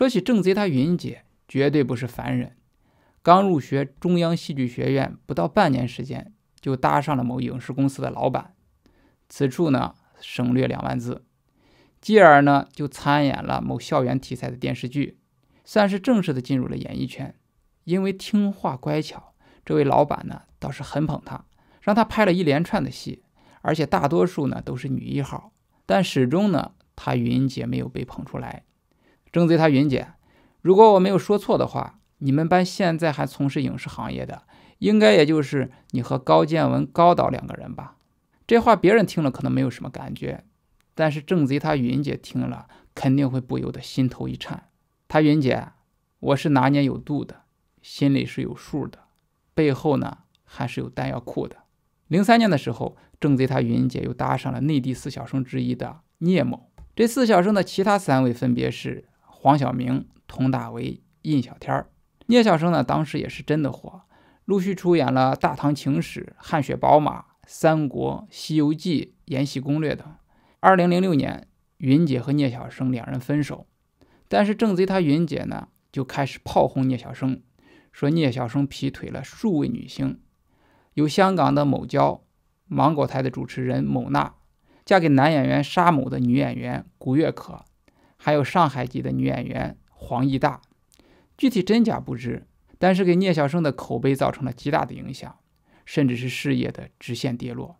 说起正贼，她云姐绝对不是凡人。刚入学中央戏剧学院不到半年时间，就搭上了某影视公司的老板。此处呢，省略两万字。继而呢，就参演了某校园题材的电视剧，算是正式的进入了演艺圈。因为听话乖巧，这位老板呢，倒是很捧她，让她拍了一连串的戏，而且大多数呢都是女一号。但始终呢，她云姐没有被捧出来。正贼他云姐，如果我没有说错的话，你们班现在还从事影视行业的，应该也就是你和高建文高导两个人吧？这话别人听了可能没有什么感觉，但是正贼他云姐听了肯定会不由得心头一颤。他云姐，我是拿捏有度的，心里是有数的，背后呢还是有弹药库的。零三年的时候，正贼他云姐又搭上了内地四小生之一的聂某，这四小生的其他三位分别是。黄晓明、佟大为、印小天儿、聂小生呢？当时也是真的火，陆续出演了《大唐情史》《汗血宝马》《三国》《西游记》《延禧攻略》等。二零零六年，云姐和聂小生两人分手，但是正贼他云姐呢，就开始炮轰聂小生，说聂小生劈腿了数位女星，有香港的某娇、芒果台的主持人某娜、嫁给男演员沙某的女演员古月可。还有上海籍的女演员黄义大，具体真假不知，但是给聂小生的口碑造成了极大的影响，甚至是事业的直线跌落。